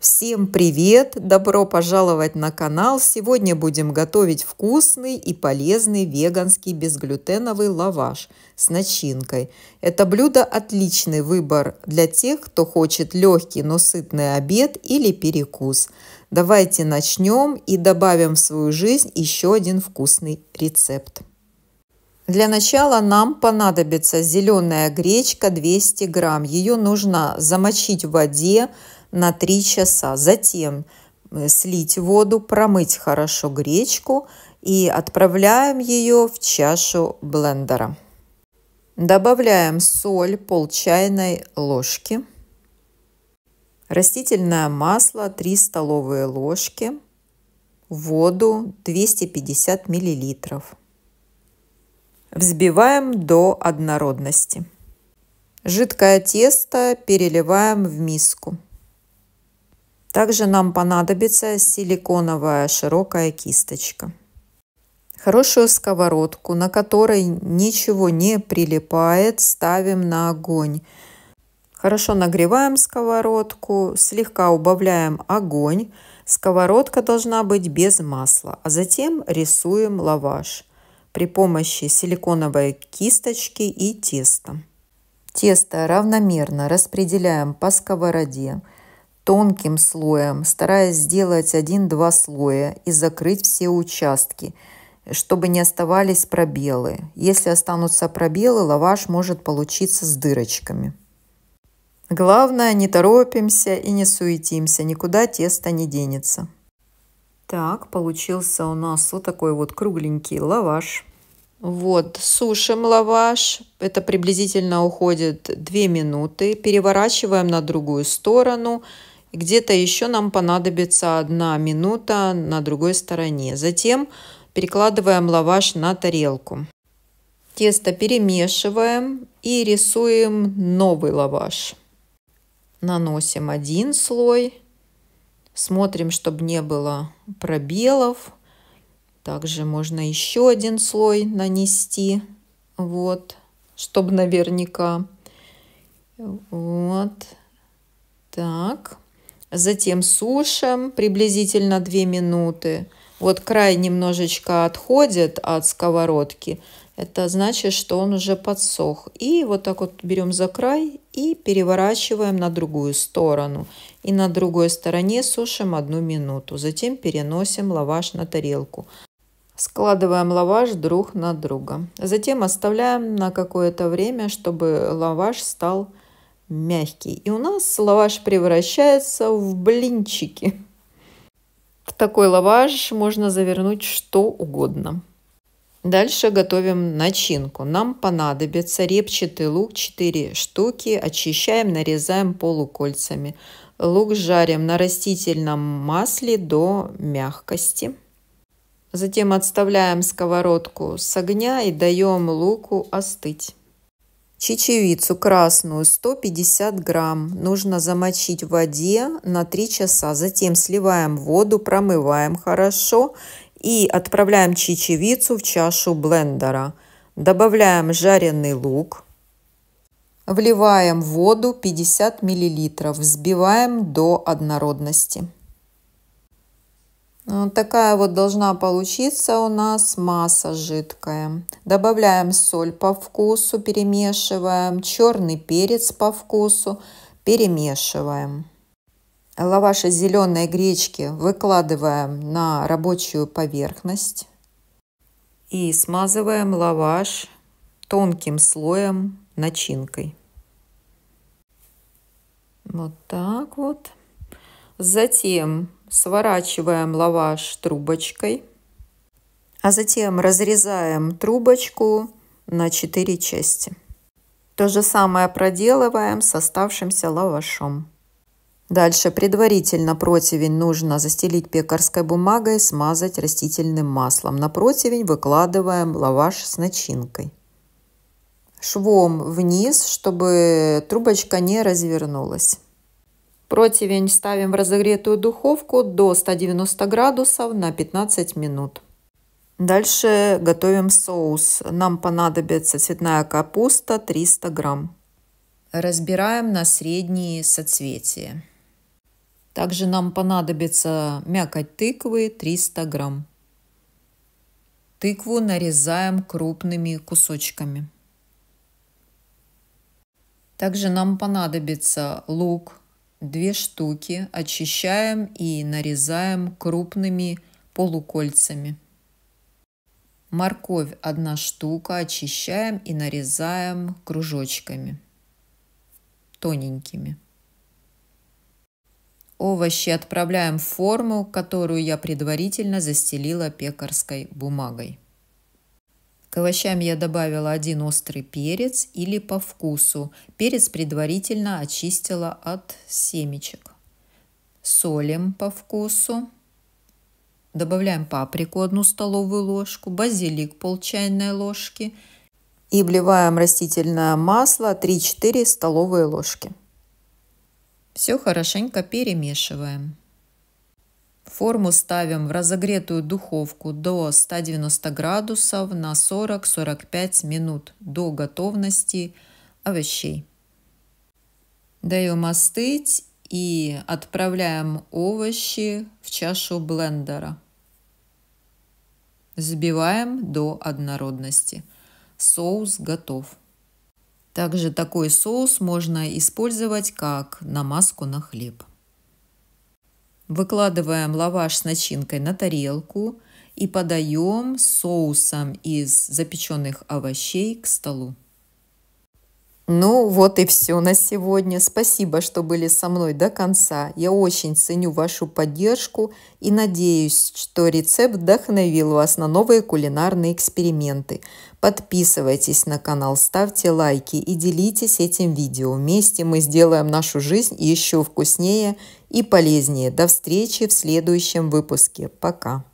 Всем привет! Добро пожаловать на канал! Сегодня будем готовить вкусный и полезный веганский безглютеновый лаваш с начинкой. Это блюдо отличный выбор для тех, кто хочет легкий, но сытный обед или перекус. Давайте начнем и добавим в свою жизнь еще один вкусный рецепт. Для начала нам понадобится зеленая гречка 200 грамм. Ее нужно замочить в воде, на 3 часа. Затем э, слить воду, промыть хорошо гречку и отправляем ее в чашу блендера. Добавляем соль пол чайной ложки, растительное масло 3 столовые ложки, воду 250 миллилитров. Взбиваем до однородности. Жидкое тесто переливаем в миску. Также нам понадобится силиконовая широкая кисточка. Хорошую сковородку, на которой ничего не прилипает, ставим на огонь. Хорошо нагреваем сковородку, слегка убавляем огонь. Сковородка должна быть без масла, а затем рисуем лаваш при помощи силиконовой кисточки и теста. Тесто равномерно распределяем по сковороде тонким слоем, стараясь сделать один-два слоя и закрыть все участки, чтобы не оставались пробелы. Если останутся пробелы, лаваш может получиться с дырочками. Главное, не торопимся и не суетимся, никуда тесто не денется. Так, получился у нас вот такой вот кругленький лаваш. Вот, сушим лаваш. Это приблизительно уходит 2 минуты. Переворачиваем на другую сторону. Где-то еще нам понадобится одна минута на другой стороне. Затем перекладываем лаваш на тарелку. Тесто перемешиваем и рисуем новый лаваш. Наносим один слой. Смотрим, чтобы не было пробелов. Также можно еще один слой нанести. Вот, чтобы наверняка. Вот. Так затем сушим приблизительно 2 минуты. Вот край немножечко отходит от сковородки. Это значит, что он уже подсох. И вот так вот берем за край и переворачиваем на другую сторону. И на другой стороне сушим одну минуту. Затем переносим лаваш на тарелку. Складываем лаваш друг на друга. Затем оставляем на какое-то время, чтобы лаваш стал мягкий. И у нас лаваш превращается в блинчики. В такой лаваш можно завернуть что угодно. Дальше готовим начинку. Нам понадобится репчатый лук 4 штуки. Очищаем, нарезаем полукольцами. Лук жарим на растительном масле до мягкости. Затем отставляем сковородку с огня и даем луку остыть. Чечевицу красную 150 грамм нужно замочить в воде на 3 часа. Затем сливаем воду, промываем хорошо и отправляем чечевицу в чашу блендера. Добавляем жареный лук. Вливаем воду 50 миллилитров, Взбиваем до однородности. Э, такая вот должна получиться у нас масса жидкая. Добавляем соль по вкусу, перемешиваем. Черный перец по вкусу, перемешиваем. Лаваш из зеленой гречки выкладываем на рабочую поверхность. И смазываем лаваш тонким слоем начинкой. Вот так вот. Затем сворачиваем лаваш трубочкой, а затем разрезаем трубочку на 4 части. То же самое проделываем с оставшимся лавашом. Дальше предварительно противень нужно застелить пекарской бумагой и смазать растительным маслом. На противень выкладываем лаваш с начинкой. Швом вниз, чтобы трубочка не развернулась. Противень ставим в разогретую духовку до 190 градусов на 15 минут. Дальше готовим соус. Нам понадобится цветная капуста 300 грамм. Разбираем на средние соцветия. Также нам понадобится мякоть тыквы 300 грамм. Тыкву нарезаем крупными кусочками. Также нам понадобится лук Две штуки очищаем и нарезаем крупными полукольцами. Морковь одна штука очищаем и нарезаем кружочками, тоненькими. Овощи отправляем в форму, которую я предварительно застелила пекарской бумагой. К овощам я добавила один острый перец или по вкусу. Перец предварительно очистила от семечек. Солим по вкусу. Добавляем паприку 1 столовую ложку, базилик пол чайной ложки и вливаем растительное масло 3-4 столовые ложки. Все хорошенько перемешиваем. Форму ставим в разогретую духовку до 190 градусов на 40-45 минут до готовности овощей. Даем остыть и отправляем овощи в чашу блендера. Взбиваем до однородности. Соус готов. Также такой соус можно использовать как намазку на хлеб. Выкладываем лаваш с начинкой на тарелку и подаем соусом из запеченных овощей к столу. Ну вот и все на сегодня. Спасибо, что были со мной до конца. Я очень ценю вашу поддержку и надеюсь, что рецепт вдохновил вас на новые кулинарные эксперименты. Подписывайтесь на канал, ставьте лайки и делитесь этим видео. Вместе мы сделаем нашу жизнь еще вкуснее и полезнее. До встречи в следующем выпуске. Пока!